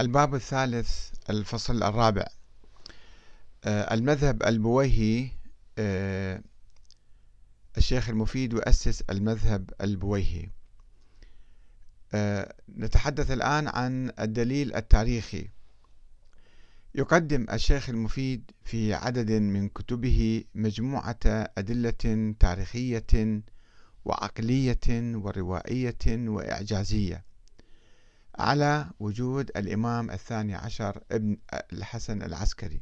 الباب الثالث الفصل الرابع آه، المذهب البويهي آه، الشيخ المفيد يؤسس المذهب البويهي آه، نتحدث الآن عن الدليل التاريخي يقدم الشيخ المفيد في عدد من كتبه مجموعة أدلة تاريخية وعقلية وروائية وإعجازية على وجود الإمام الثاني عشر ابن الحسن العسكري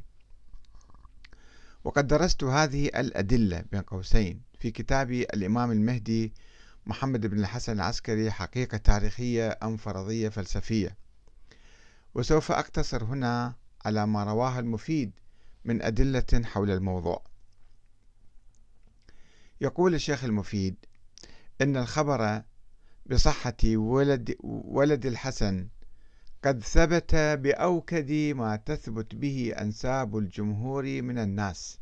وقد درست هذه الأدلة بين قوسين في كتابي الإمام المهدي محمد بن الحسن العسكري حقيقة تاريخية أم فرضية فلسفية وسوف أقتصر هنا على ما رواه المفيد من أدلة حول الموضوع يقول الشيخ المفيد إن الخبر بصحة ولد ولد الحسن قد ثبت بأوكد ما تثبت به أنساب الجمهور من الناس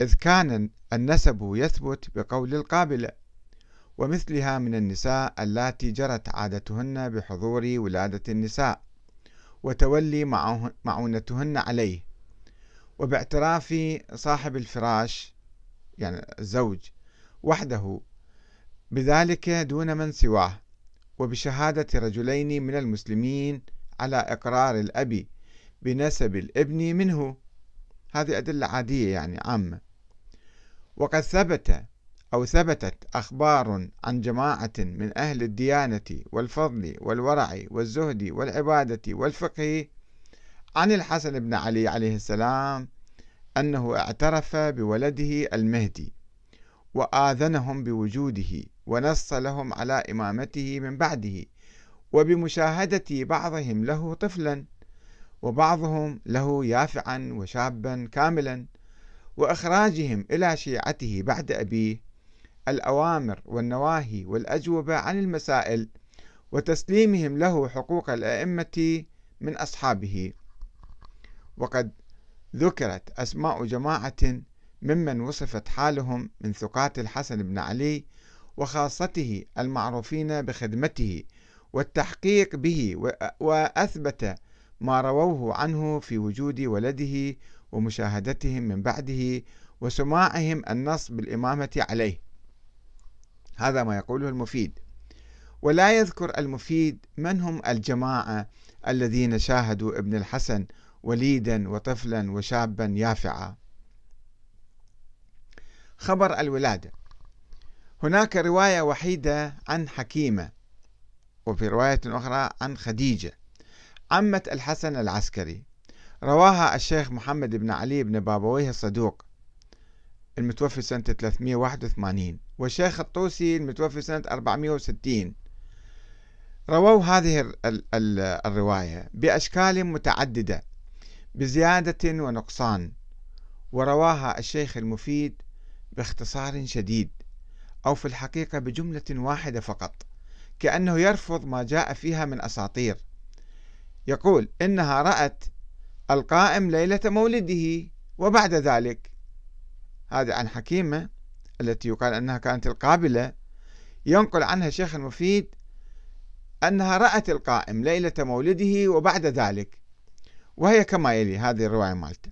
إذ كان النسب يثبت بقول القابلة ومثلها من النساء اللاتي جرت عادتهن بحضور ولادة النساء وتولي معونتهن عليه وباعتراف صاحب الفراش يعني الزوج وحده بذلك دون من سواه وبشهادة رجلين من المسلمين على إقرار الأب بنسب الابن منه هذه أدلة عادية يعني عامة وقد ثبت أو ثبتت أخبار عن جماعة من أهل الديانة والفضل والورع والزهد والعبادة والفقه عن الحسن بن علي عليه السلام أنه اعترف بولده المهدي وآذنهم بوجوده ونص لهم على إمامته من بعده وبمشاهدة بعضهم له طفلا وبعضهم له يافعا وشابا كاملا وإخراجهم إلى شيعته بعد أبيه الأوامر والنواهي والأجوبة عن المسائل وتسليمهم له حقوق الأئمة من أصحابه وقد ذكرت أسماء جماعة ممن وصفت حالهم من ثقات الحسن بن علي وخاصته المعروفين بخدمته والتحقيق به وأثبت ما رووه عنه في وجود ولده ومشاهدتهم من بعده وسماعهم النص بالإمامة عليه هذا ما يقوله المفيد ولا يذكر المفيد من هم الجماعة الذين شاهدوا ابن الحسن وليدا وطفلا وشابا يافعا خبر الولاده هناك رواية وحيدة عن حكيمة وفي رواية أخرى عن خديجة عمة الحسن العسكري رواها الشيخ محمد بن علي بن بابويه الصدوق المتوفي سنة 381 والشيخ الطوسي المتوفي سنة 460 رووا هذه الرواية بأشكال متعددة بزيادة ونقصان ورواها الشيخ المفيد باختصار شديد أو في الحقيقة بجملة واحدة فقط كأنه يرفض ما جاء فيها من أساطير يقول إنها رأت القائم ليلة مولده وبعد ذلك هذا عن حكيمة التي يقال أنها كانت القابلة ينقل عنها شيخ المفيد أنها رأت القائم ليلة مولده وبعد ذلك وهي كما يلي هذه الرواية مالته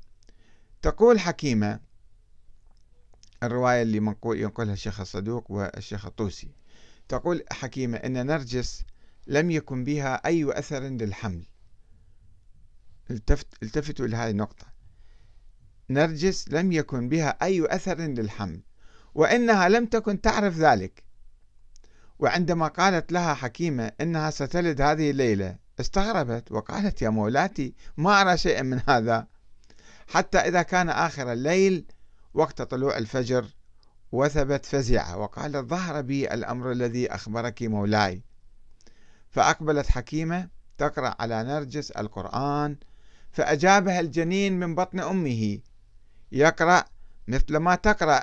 تقول حكيمة الرواية اللي منقول ينقلها الشيخ الصدوق والشيخ الطوسي تقول حكيمة أن نرجس لم يكن بها أي أثر للحمل التفت التفتوا لهذه النقطة نرجس لم يكن بها أي أثر للحمل وإنها لم تكن تعرف ذلك وعندما قالت لها حكيمة إنها ستلد هذه الليلة استغربت وقالت يا مولاتي ما أرى شيئا من هذا حتى إذا كان آخر الليل وقت طلوع الفجر وثبت فزعة وقال ظهر بي الأمر الذي أخبرك مولاي فأقبلت حكيمة تقرأ على نرجس القرآن فأجابها الجنين من بطن أمه يقرأ مثل ما تقرأ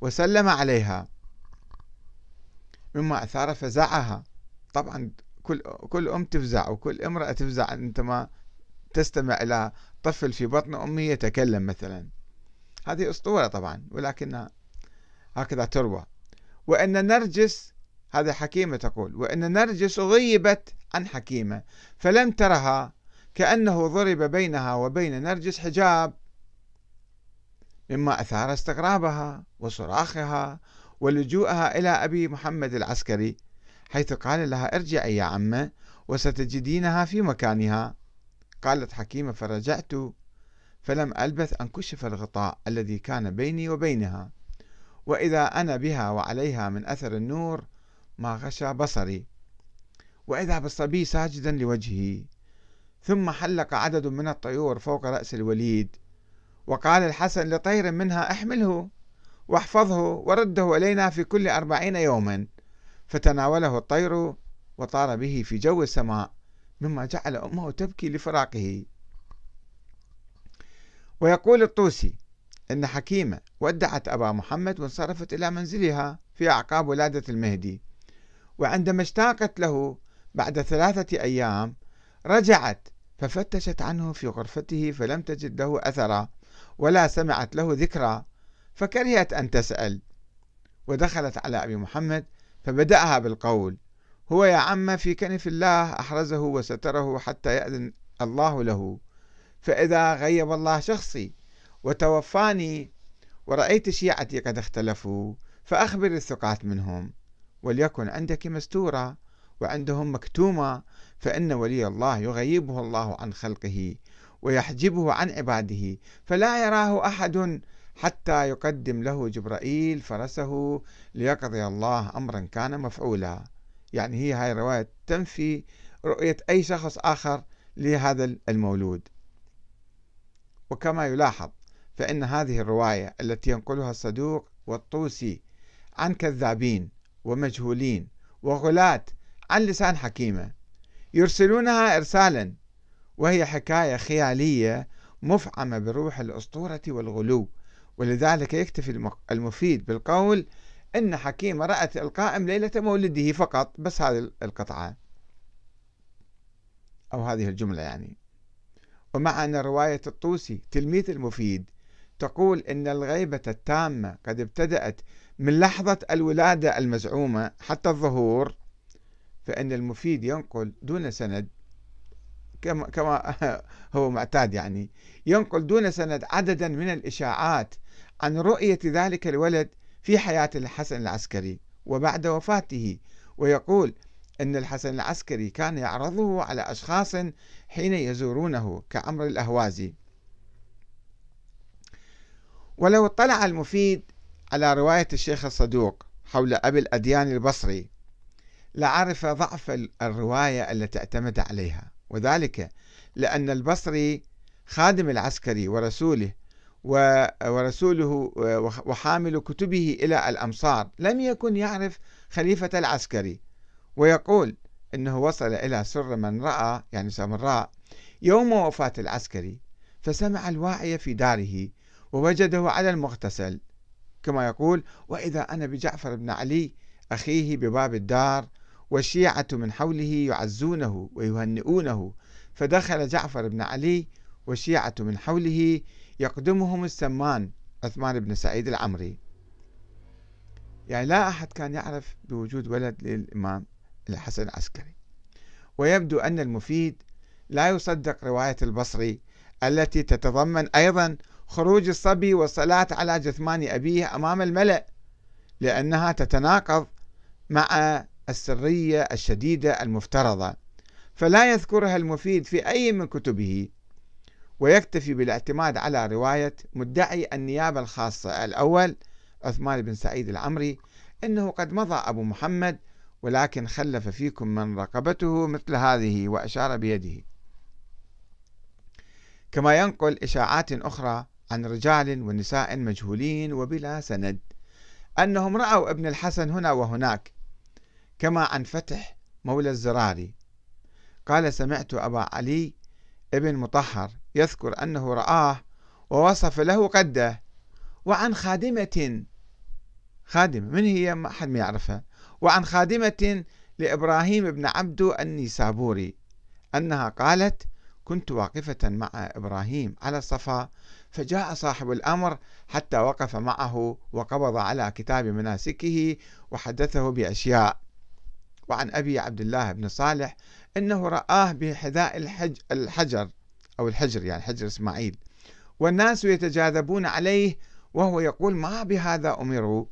وسلم عليها مما أثار فزعها طبعا كل كل أم تفزع وكل امرأة تفزع عندما تستمع إلى طفل في بطن أمه يتكلم مثلا هذه أسطورة طبعا ولكنها هكذا تروى وأن نرجس هذا حكيمة تقول وأن نرجس غيبت عن حكيمة فلم ترها كأنه ضرب بينها وبين نرجس حجاب مما أثار استغرابها وصراخها ولجوءها إلى أبي محمد العسكري حيث قال لها ارجعي يا عمه وستجدينها في مكانها قالت حكيمة فرجعت فلم ألبث أن كشف الغطاء الذي كان بيني وبينها وإذا أنا بها وعليها من أثر النور ما غشى بصري وإذا بالصبي ساجدا لوجهي ثم حلق عدد من الطيور فوق رأس الوليد وقال الحسن لطير منها احمله واحفظه ورده إلينا في كل أربعين يوما فتناوله الطير وطار به في جو السماء مما جعل أمه تبكي لفراقه ويقول الطوسي إن حكيمة ودعت أبا محمد وانصرفت إلى منزلها في أعقاب ولادة المهدي وعندما اشتاقت له بعد ثلاثة أيام رجعت ففتشت عنه في غرفته فلم تجد له أثرا ولا سمعت له ذكرى فكرهت أن تسأل ودخلت على أبي محمد فبدأها بالقول هو يا عم في كنف الله أحرزه وستره حتى يأذن الله له فإذا غيب الله شخصي وتوفاني ورأيت شيعتي قد اختلفوا فأخبر الثقات منهم وليكن عندك مستورة وعندهم مكتومة فإن ولي الله يغيبه الله عن خلقه ويحجبه عن عباده فلا يراه أحد حتى يقدم له جبرائيل فرسه ليقضي الله أمرا كان مفعولا يعني هي هاي الرواية تنفي رؤية أي شخص آخر لهذا المولود وكما يلاحظ فإن هذه الرواية التي ينقلها الصدوق والطوسي عن كذابين ومجهولين وغلاة عن لسان حكيمة يرسلونها إرسالا وهي حكاية خيالية مفعمة بروح الأسطورة والغلو ولذلك يكتفي المفيد بالقول إن حكيمة رأت القائم ليلة مولده فقط بس هذه القطعة أو هذه الجملة يعني ومعنا رواية الطوسي تلميذ المفيد تقول إن الغيبة التامة قد ابتدأت من لحظة الولادة المزعومة حتى الظهور فإن المفيد ينقل دون سند كما كما هو معتاد يعني ينقل دون سند عددا من الإشاعات عن رؤية ذلك الولد في حياة الحسن العسكري وبعد وفاته ويقول أن الحسن العسكري كان يعرضه على أشخاص حين يزورونه كعمر الأهوازي ولو اطلع المفيد على رواية الشيخ الصدوق حول أبي الأديان البصري لعرف ضعف الرواية التي اعتمد عليها وذلك لأن البصري خادم العسكري ورسوله ورسوله وحامل كتبه إلى الأمصار لم يكن يعرف خليفة العسكري ويقول أنه وصل إلى سر من رأى يعني سمراء يوم وفاة العسكري فسمع الواعي في داره ووجده على المغتسل كما يقول وإذا أنا بجعفر بن علي أخيه بباب الدار والشيعة من حوله يعزونه ويهنئونه فدخل جعفر بن علي والشيعة من حوله يقدمهم السمان عثمان بن سعيد العمري يعني لا أحد كان يعرف بوجود ولد للإمام الحسن العسكري ويبدو أن المفيد لا يصدق رواية البصري التي تتضمن أيضا خروج الصبي والصلاة على جثمان أبيه أمام الملأ لأنها تتناقض مع السرية الشديدة المفترضة فلا يذكرها المفيد في أي من كتبه ويكتفي بالاعتماد على رواية مدعي النيابة الخاصة الأول عثمان بن سعيد العمري أنه قد مضى أبو محمد ولكن خلف فيكم من رقبته مثل هذه وأشار بيده كما ينقل إشاعات أخرى عن رجال ونساء مجهولين وبلا سند أنهم رأوا ابن الحسن هنا وهناك كما عن فتح مولى الزراري قال سمعت أبا علي ابن مطهر يذكر أنه رآه ووصف له قده وعن خادمة خادمة من هي ما حد ما يعرفها وعن خادمة لإبراهيم بن عبد النيسابوري أنها قالت كنت واقفة مع إبراهيم على الصفا فجاء صاحب الأمر حتى وقف معه وقبض على كتاب مناسكه وحدثه بأشياء وعن أبي عبد الله بن صالح أنه رآه بحذاء الحج الحجر أو الحجر يعني حجر إسماعيل والناس يتجاذبون عليه وهو يقول ما بهذا أمروا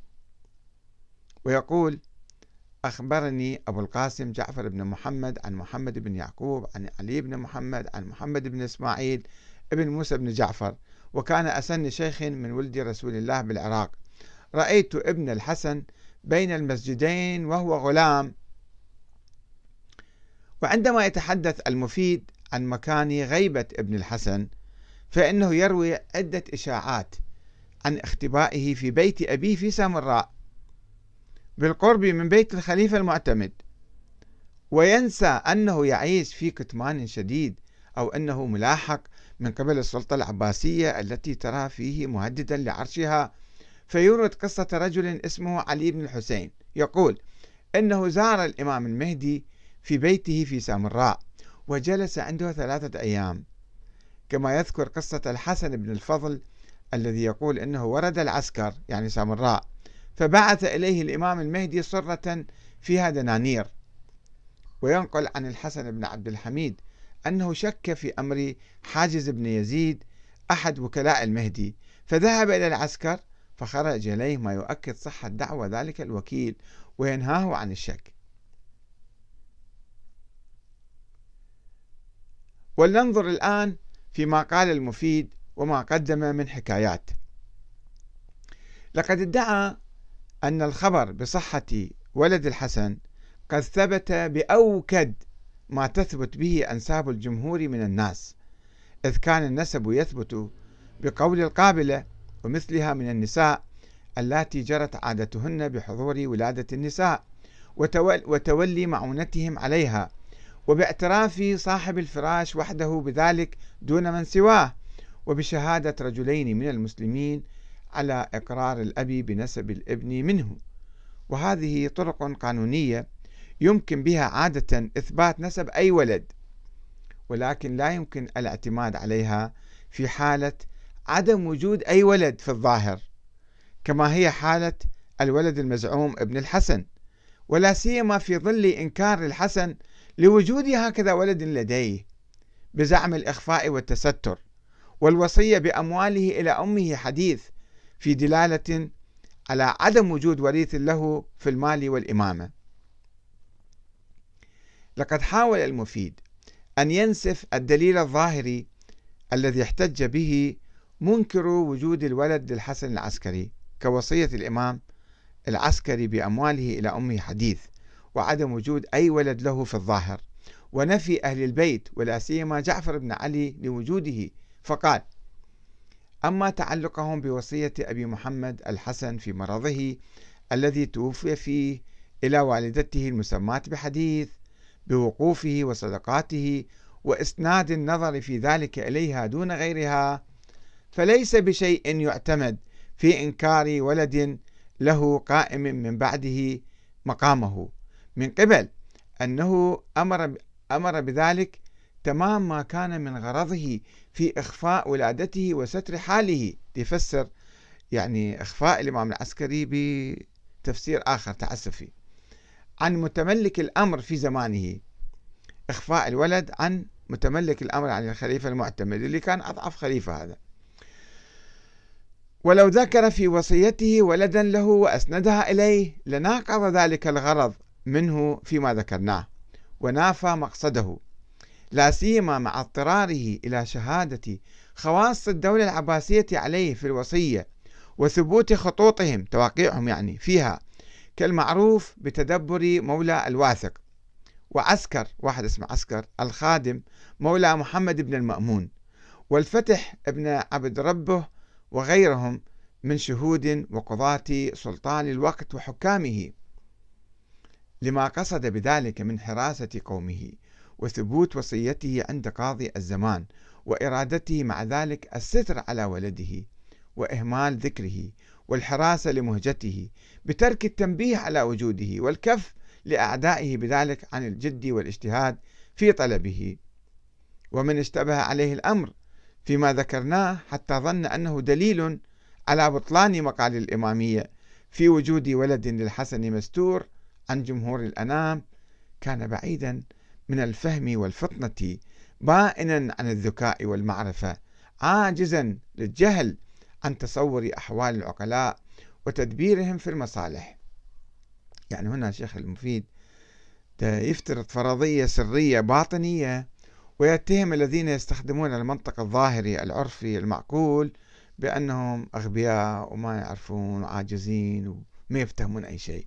ويقول أخبرني أبو القاسم جعفر بن محمد عن محمد بن يعقوب عن علي بن محمد عن محمد بن إسماعيل ابن موسى بن جعفر وكان أسن شيخ من ولد رسول الله بالعراق رأيت ابن الحسن بين المسجدين وهو غلام وعندما يتحدث المفيد عن مكان غيبة ابن الحسن فإنه يروي عدة إشاعات عن اختبائه في بيت أبيه في سامراء بالقرب من بيت الخليفة المعتمد وينسى أنه يعيش في كتمان شديد أو أنه ملاحق من قبل السلطة العباسية التي ترى فيه مهددا لعرشها فيورد قصة رجل اسمه علي بن الحسين يقول أنه زار الإمام المهدي في بيته في سامراء وجلس عنده ثلاثة أيام كما يذكر قصة الحسن بن الفضل الذي يقول أنه ورد العسكر يعني سامراء فبعث إليه الإمام المهدي صرة فيها دنانير وينقل عن الحسن بن عبد الحميد أنه شك في أمر حاجز بن يزيد أحد وكلاء المهدي فذهب إلى العسكر فخرج إليه ما يؤكد صحة دعوى ذلك الوكيل وينهاه عن الشك ولننظر الآن فيما قال المفيد وما قدم من حكايات لقد ادعى أن الخبر بصحة ولد الحسن قد ثبت بأوكد ما تثبت به أنساب الجمهور من الناس إذ كان النسب يثبت بقول القابلة ومثلها من النساء اللاتي جرت عادتهن بحضور ولادة النساء وتولي معونتهم عليها وباعتراف صاحب الفراش وحده بذلك دون من سواه وبشهادة رجلين من المسلمين على إقرار الأب بنسب الابن منه وهذه طرق قانونية يمكن بها عادة إثبات نسب أي ولد ولكن لا يمكن الاعتماد عليها في حالة عدم وجود أي ولد في الظاهر كما هي حالة الولد المزعوم ابن الحسن ولا سيما في ظل إنكار الحسن لوجود هكذا ولد لديه بزعم الإخفاء والتستر والوصية بأمواله إلى أمه حديث في دلالة على عدم وجود وريث له في المال والإمامة لقد حاول المفيد أن ينسف الدليل الظاهري الذي احتج به منكر وجود الولد للحسن العسكري كوصية الإمام العسكري بأمواله إلى أمه حديث وعدم وجود أي ولد له في الظاهر ونفي أهل البيت ولا سيما جعفر بن علي لوجوده فقال أما تعلقهم بوصية أبي محمد الحسن في مرضه الذي توفي فيه إلى والدته المسماة بحديث بوقوفه وصدقاته وإسناد النظر في ذلك إليها دون غيرها فليس بشيء يعتمد في إنكار ولد له قائم من بعده مقامه من قبل أنه أمر أمر بذلك تمام ما كان من غرضه في إخفاء ولادته وستر حاله تفسر يعني إخفاء الإمام العسكري بتفسير آخر تعسفي عن متملك الأمر في زمانه إخفاء الولد عن متملك الأمر عن الخليفة المعتمد اللي كان أضعف خليفة هذا ولو ذكر في وصيته ولدا له وأسندها إليه لناقض ذلك الغرض منه فيما ذكرناه ونافى مقصده لا سيما مع اضطراره إلى شهادة خواص الدولة العباسية عليه في الوصية وثبوت خطوطهم تواقيعهم يعني فيها كالمعروف بتدبر مولى الواثق وعسكر واحد اسمه عسكر الخادم مولى محمد بن المأمون والفتح ابن عبد ربه وغيرهم من شهود وقضاة سلطان الوقت وحكامه لما قصد بذلك من حراسة قومه وثبوت وصيته عند قاضي الزمان وإرادته مع ذلك الستر على ولده وإهمال ذكره والحراسة لمهجته بترك التنبيه على وجوده والكف لأعدائه بذلك عن الجد والاجتهاد في طلبه ومن اشتبه عليه الأمر فيما ذكرناه حتى ظن أنه دليل على بطلان مقال الإمامية في وجود ولد للحسن مستور عن جمهور الأنام كان بعيدا من الفهم والفطنة بائنا عن الذكاء والمعرفة عاجزا للجهل عن تصور أحوال العقلاء وتدبيرهم في المصالح يعني هنا الشيخ المفيد يفترض فرضية سرية باطنية ويتهم الذين يستخدمون المنطق الظاهري العرفي المعقول بأنهم أغبياء وما يعرفون وعاجزين وما يفتهمون أي شيء